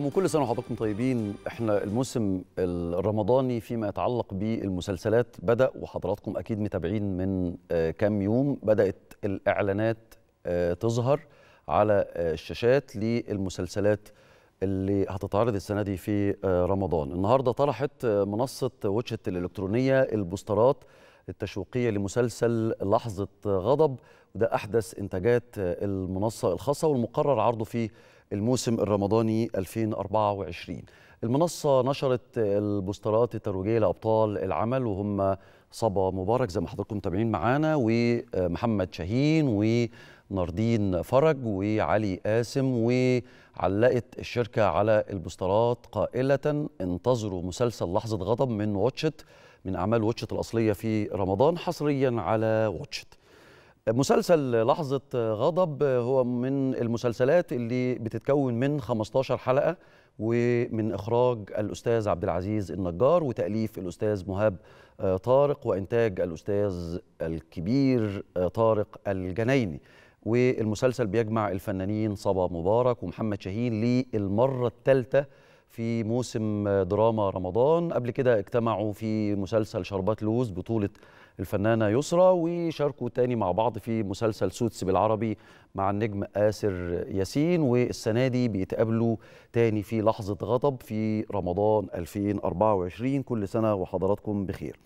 وكل سنه وحضراتكم طيبين احنا الموسم الرمضاني فيما يتعلق بالمسلسلات بدا وحضراتكم اكيد متابعين من آه، كام يوم بدات الاعلانات آه، تظهر على آه، الشاشات للمسلسلات اللي هتتعرض السنه دي في رمضان النهارده طرحت منصه وجهه الالكترونيه البوسترات التشويقيه لمسلسل لحظه غضب وده احدث انتاجات المنصه الخاصه والمقرر عرضه في الموسم الرمضاني 2024 المنصة نشرت البوسترات الترويجية لأبطال العمل وهم صبا مبارك زي ما حضراتكم متابعين معانا ومحمد شاهين وناردين فرج وعلي قاسم وعلقت الشركة على البوسترات قائلة انتظروا مسلسل لحظة غضب من واتشت من أعمال واتشت الأصلية في رمضان حصريا على واتشت مسلسل لحظة غضب هو من المسلسلات اللي بتتكون من 15 حلقة ومن إخراج الأستاذ عبد العزيز النجار وتأليف الأستاذ مهاب آه، طارق وإنتاج الأستاذ الكبير آه، طارق الجنايني والمسلسل بيجمع الفنانين صبا مبارك ومحمد شاهين للمرة الثالثة في موسم دراما رمضان قبل كده اجتمعوا في مسلسل شربات لوز بطولة الفنانة يسرا وشاركوا تاني مع بعض في مسلسل سوتس بالعربي مع النجم آسر ياسين والسنة دي بيتقابلوا تاني في لحظة غضب في رمضان 2024 كل سنة وحضراتكم بخير